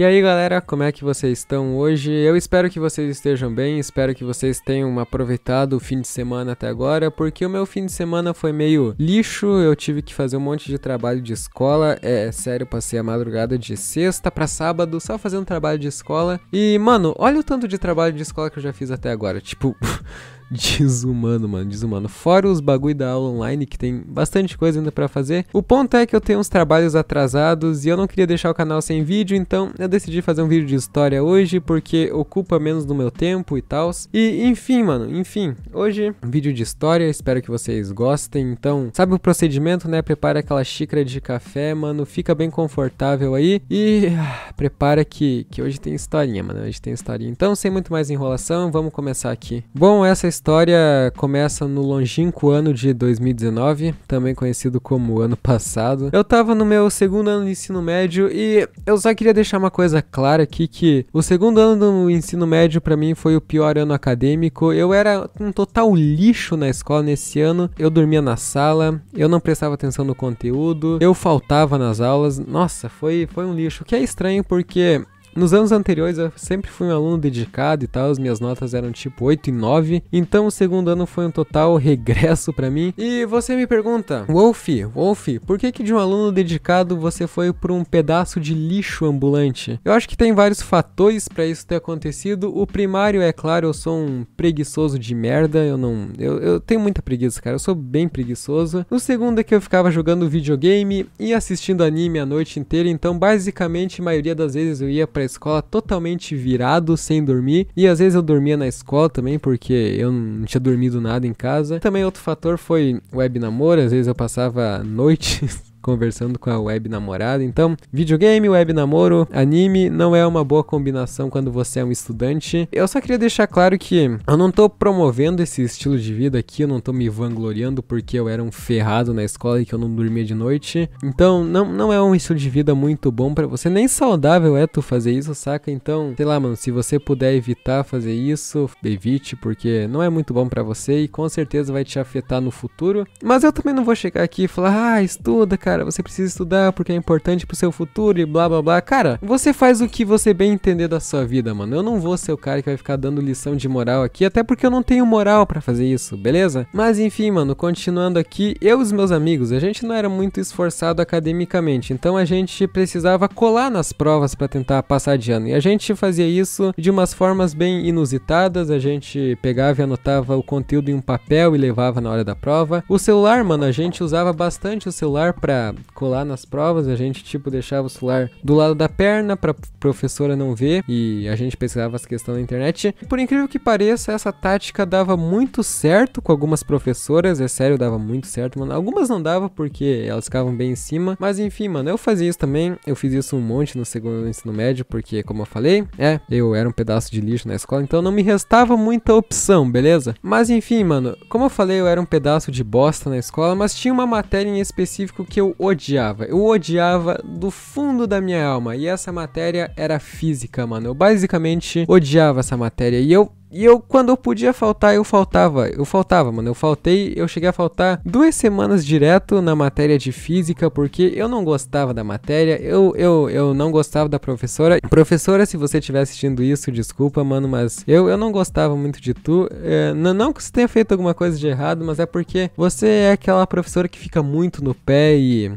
E aí galera, como é que vocês estão hoje? Eu espero que vocês estejam bem, espero que vocês tenham aproveitado o fim de semana até agora, porque o meu fim de semana foi meio lixo, eu tive que fazer um monte de trabalho de escola, é sério, passei a madrugada de sexta para sábado só fazendo trabalho de escola. E mano, olha o tanto de trabalho de escola que eu já fiz até agora, tipo. desumano, mano, desumano. Fora os bagulho da aula online, que tem bastante coisa ainda para fazer. O ponto é que eu tenho uns trabalhos atrasados e eu não queria deixar o canal sem vídeo, então eu decidi fazer um vídeo de história hoje, porque ocupa menos do meu tempo e tal. E enfim, mano, enfim, hoje um vídeo de história, espero que vocês gostem. Então, sabe o procedimento, né? Prepara aquela xícara de café, mano, fica bem confortável aí e ah, prepara que, que hoje tem historinha, mano, hoje tem historinha. Então, sem muito mais enrolação, vamos começar aqui. Bom, essa história história começa no longínquo ano de 2019, também conhecido como ano passado. Eu tava no meu segundo ano de ensino médio e eu só queria deixar uma coisa clara aqui que o segundo ano do ensino médio para mim foi o pior ano acadêmico. Eu era um total lixo na escola nesse ano. Eu dormia na sala, eu não prestava atenção no conteúdo, eu faltava nas aulas. Nossa, foi foi um lixo, o que é estranho porque nos anos anteriores eu sempre fui um aluno dedicado e tal, as minhas notas eram tipo 8 e 9, então o segundo ano foi um total regresso para mim. E você me pergunta, Wolf, Wolf, por que que de um aluno dedicado você foi por um pedaço de lixo ambulante? Eu acho que tem vários fatores para isso ter acontecido. O primário é claro, eu sou um preguiçoso de merda, eu não, eu, eu tenho muita preguiça, cara, eu sou bem preguiçoso. O segundo é que eu ficava jogando videogame e assistindo anime a noite inteira, então basicamente a maioria das vezes eu ia pra pra escola totalmente virado, sem dormir. E às vezes eu dormia na escola também, porque eu não tinha dormido nada em casa. Também outro fator foi web namoro, às vezes eu passava noites conversando com a web namorada. Então, videogame, web namoro, anime não é uma boa combinação quando você é um estudante. Eu só queria deixar claro que eu não tô promovendo esse estilo de vida aqui, eu não tô me vangloriando porque eu era um ferrado na escola e que eu não dormia de noite. Então, não, não é um estilo de vida muito bom para você, nem saudável é tu fazer isso, saca? Então, sei lá, mano, se você puder evitar fazer isso, evite, porque não é muito bom para você e com certeza vai te afetar no futuro. Mas eu também não vou chegar aqui e falar, ah, estuda, cara cara, você precisa estudar porque é importante pro seu futuro e blá blá blá. Cara, você faz o que você bem entender da sua vida, mano. Eu não vou ser o cara que vai ficar dando lição de moral aqui, até porque eu não tenho moral para fazer isso, beleza? Mas enfim, mano, continuando aqui, eu e os meus amigos, a gente não era muito esforçado academicamente, então a gente precisava colar nas provas para tentar passar de ano. E a gente fazia isso de umas formas bem inusitadas, a gente pegava e anotava o conteúdo em um papel e levava na hora da prova. O celular, mano, a gente usava bastante o celular para colar nas provas, a gente tipo deixava o celular do lado da perna para professora não ver e a gente pesquisava as questões na internet. Por incrível que pareça, essa tática dava muito certo com algumas professoras, é sério, dava muito certo, mano. Algumas não dava porque elas ficavam bem em cima, mas enfim, mano, eu fazia isso também. Eu fiz isso um monte no segundo ensino médio porque, como eu falei, é, eu era um pedaço de lixo na escola, então não me restava muita opção, beleza? Mas enfim, mano, como eu falei, eu era um pedaço de bosta na escola, mas tinha uma matéria em específico que eu odiava. Eu odiava do fundo da minha alma. E essa matéria era física, mano. Eu basicamente odiava essa matéria. E eu e eu, quando eu podia faltar, eu faltava. Eu faltava, mano. Eu faltei, eu cheguei a faltar duas semanas direto na matéria de física, porque eu não gostava da matéria. Eu, eu, eu não gostava da professora. Professora, se você estiver assistindo isso, desculpa, mano, mas eu, eu não gostava muito de tu. É, não, não que você tenha feito alguma coisa de errado, mas é porque você é aquela professora que fica muito no pé e.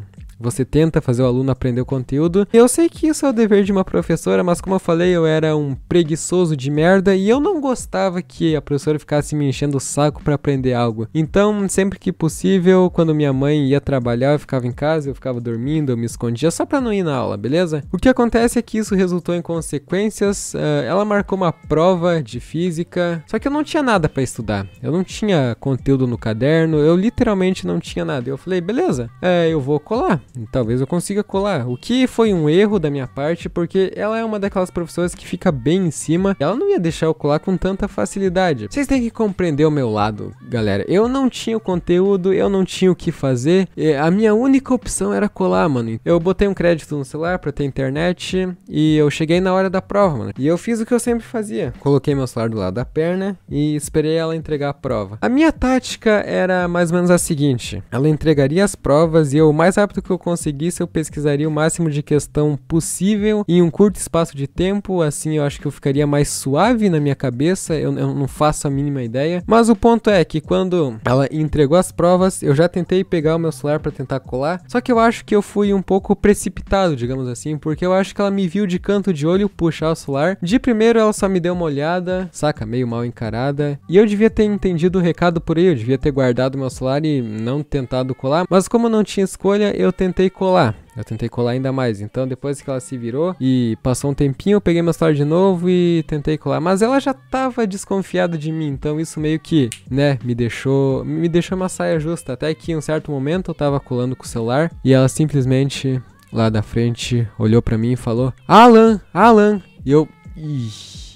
Você tenta fazer o aluno aprender o conteúdo. Eu sei que isso é o dever de uma professora, mas como eu falei, eu era um preguiçoso de merda e eu não gostava que a professora ficasse me enchendo o saco para aprender algo. Então, sempre que possível, quando minha mãe ia trabalhar, eu ficava em casa, eu ficava dormindo, eu me escondia só para não ir na aula, beleza? O que acontece é que isso resultou em consequências. Uh, ela marcou uma prova de física, só que eu não tinha nada para estudar. Eu não tinha conteúdo no caderno, eu literalmente não tinha nada. Eu falei, beleza, é, eu vou colar. Talvez eu consiga colar. O que foi um erro da minha parte, porque ela é uma daquelas professoras que fica bem em cima. Ela não ia deixar eu colar com tanta facilidade. Vocês têm que compreender o meu lado, galera. Eu não tinha o conteúdo, eu não tinha o que fazer. A minha única opção era colar, mano. Eu botei um crédito no celular pra ter internet e eu cheguei na hora da prova, mano. E eu fiz o que eu sempre fazia. Coloquei meu celular do lado da perna e esperei ela entregar a prova. A minha tática era mais ou menos a seguinte. Ela entregaria as provas e eu, o mais rápido que eu conseguisse, eu pesquisaria o máximo de questão possível em um curto espaço de tempo. Assim eu acho que eu ficaria mais suave na minha cabeça. Eu, eu não faço a mínima ideia. Mas o ponto é que quando ela entregou as provas, eu já tentei pegar o meu celular para tentar colar. Só que eu acho que eu fui um pouco precipitado, digamos assim, porque eu acho que ela me viu de canto de olho puxar o celular. De primeiro ela só me deu uma olhada, saca? Meio mal encarada. E eu devia ter entendido o recado por aí. Eu devia ter guardado meu celular e não tentado colar. Mas como eu não tinha escolha, eu tentei tentei colar. Eu tentei colar ainda mais. Então, depois que ela se virou e passou um tempinho, eu peguei meu celular de novo e tentei colar. Mas ela já tava desconfiada de mim. Então, isso meio que, né, me deixou. Me deixou uma saia justa. Até que em um certo momento eu tava colando com o celular e ela simplesmente lá da frente olhou para mim e falou: Alan, Alan. E eu. Ih.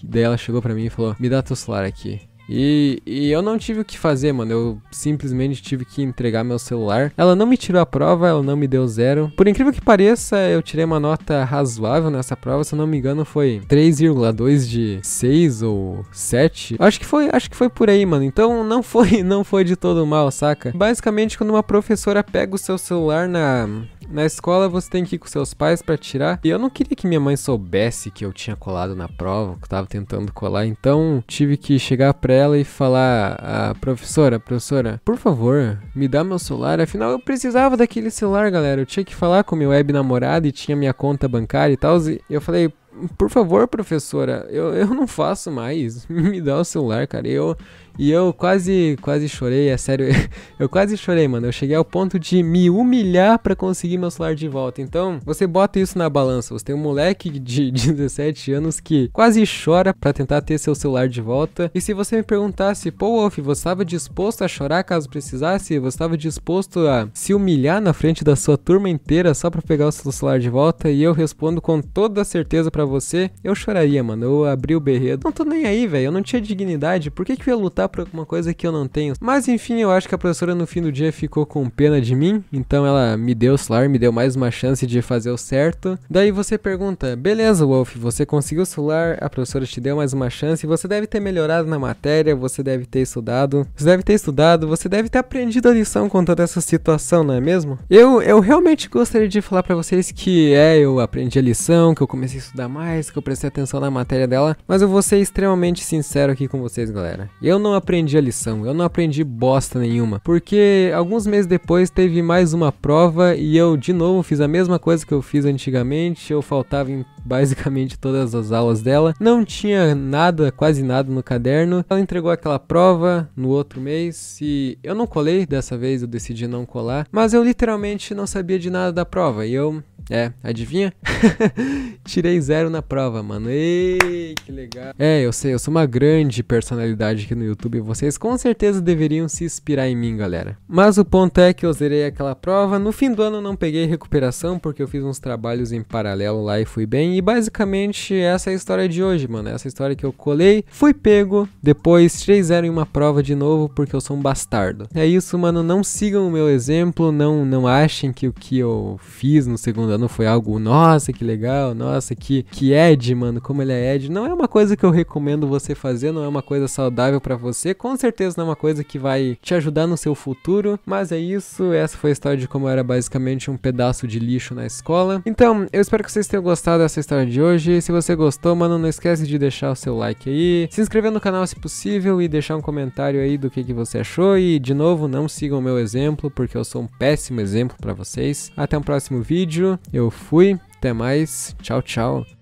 Daí ela chegou para mim e falou: Me dá teu celular aqui. E, e, eu não tive o que fazer, mano. Eu simplesmente tive que entregar meu celular. Ela não me tirou a prova, ela não me deu zero. Por incrível que pareça, eu tirei uma nota razoável nessa prova. Se eu não me engano, foi 3,2 de 6 ou 7. Acho que foi, acho que foi por aí, mano. Então não foi, não foi de todo mal, saca? Basicamente, quando uma professora pega o seu celular na na escola você tem que ir com seus pais para tirar. E eu não queria que minha mãe soubesse que eu tinha colado na prova, que eu tava tentando colar. Então tive que chegar pra ela e falar: ah, professora, professora, por favor, me dá meu celular. Afinal, eu precisava daquele celular, galera. Eu tinha que falar com meu web namorado e tinha minha conta bancária e tal. E eu falei: por favor, professora, eu, eu não faço mais. Me dá o celular, cara. Eu, e eu quase, quase chorei, é sério. Eu quase chorei, mano. Eu cheguei ao ponto de me humilhar para conseguir meu celular de volta. Então, você bota isso na balança. Você tem um moleque de 17 anos que quase chora para tentar ter seu celular de volta. E se você me perguntasse, pô, Wolf, você estava disposto a chorar caso precisasse? Você estava disposto a se humilhar na frente da sua turma inteira só para pegar o seu celular de volta? E eu respondo com toda certeza para você, eu choraria, mano. Eu abri o berredo. Não tô nem aí, velho. Eu não tinha dignidade. Por que, que eu ia lutar por alguma coisa que eu não tenho? Mas enfim, eu acho que a professora no fim do dia ficou com pena de mim. Então ela me deu o celular, me deu mais uma chance de fazer o certo. Daí você pergunta: beleza, Wolf, você conseguiu o celular, a professora te deu mais uma chance. Você deve ter melhorado na matéria, você deve ter estudado. Você deve ter estudado, você deve ter aprendido a lição com toda essa situação, não é mesmo? Eu, eu realmente gostaria de falar para vocês que é, eu aprendi a lição, que eu comecei a estudar mais mais que eu prestei atenção na matéria dela, mas eu vou ser extremamente sincero aqui com vocês, galera. Eu não aprendi a lição, eu não aprendi bosta nenhuma, porque alguns meses depois teve mais uma prova e eu de novo fiz a mesma coisa que eu fiz antigamente, eu faltava em basicamente todas as aulas dela, não tinha nada, quase nada no caderno. Ela entregou aquela prova no outro mês e eu não colei, dessa vez eu decidi não colar, mas eu literalmente não sabia de nada da prova e eu é, adivinha? Tirei zero na prova, mano. Ei, que legal. É, eu sei, eu sou uma grande personalidade aqui no YouTube. Vocês com certeza deveriam se inspirar em mim, galera. Mas o ponto é que eu zerei aquela prova. No fim do ano não peguei recuperação porque eu fiz uns trabalhos em paralelo lá e fui bem. E basicamente essa é a história de hoje, mano. Essa história que eu colei, fui pego, depois tirei zero em uma prova de novo porque eu sou um bastardo. É isso, mano. Não sigam o meu exemplo, não, não achem que o que eu fiz no segundo não foi algo, nossa, que legal, nossa, que, que Ed, mano, como ele é Ed. Não é uma coisa que eu recomendo você fazer, não é uma coisa saudável para você, com certeza não é uma coisa que vai te ajudar no seu futuro, mas é isso, essa foi a história de como eu era basicamente um pedaço de lixo na escola. Então, eu espero que vocês tenham gostado dessa história de hoje, se você gostou, mano, não esquece de deixar o seu like aí, se inscrever no canal se possível e deixar um comentário aí do que, que você achou e, de novo, não sigam o meu exemplo, porque eu sou um péssimo exemplo para vocês. Até o um próximo vídeo eu fui, até mais, tchau, tchau.